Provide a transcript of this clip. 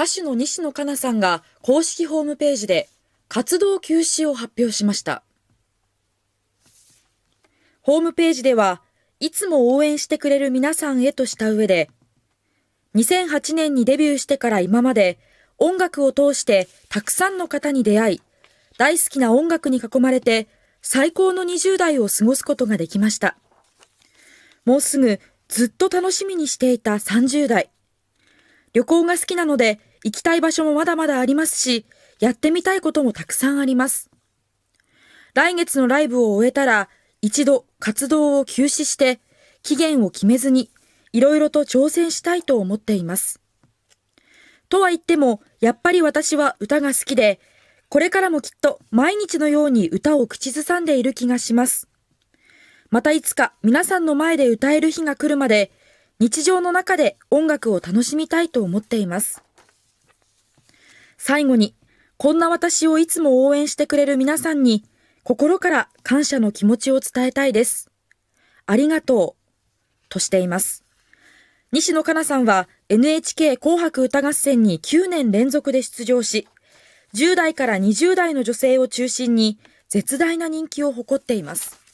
歌手の西野カナさんが公式ホームページで活動休止を発表しました。ホームページでは、いつも応援してくれる皆さんへとした上で、2008年にデビューしてから今まで音楽を通してたくさんの方に出会い、大好きな音楽に囲まれて最高の20代を過ごすことができました。もうすぐずっと楽しみにしていた30代。旅行が好きなので行きたい場所もまだまだありますし、やってみたいこともたくさんあります。来月のライブを終えたら、一度活動を休止して、期限を決めずに、いろいろと挑戦したいと思っています。とは言っても、やっぱり私は歌が好きで、これからもきっと毎日のように歌を口ずさんでいる気がします。またいつか皆さんの前で歌える日が来るまで、日常の中で音楽を楽しみたいと思っています。最後に、こんな私をいつも応援してくれる皆さんに、心から感謝の気持ちを伝えたいです。ありがとう、としています。西野カナさんは NHK 紅白歌合戦に9年連続で出場し、10代から20代の女性を中心に絶大な人気を誇っています。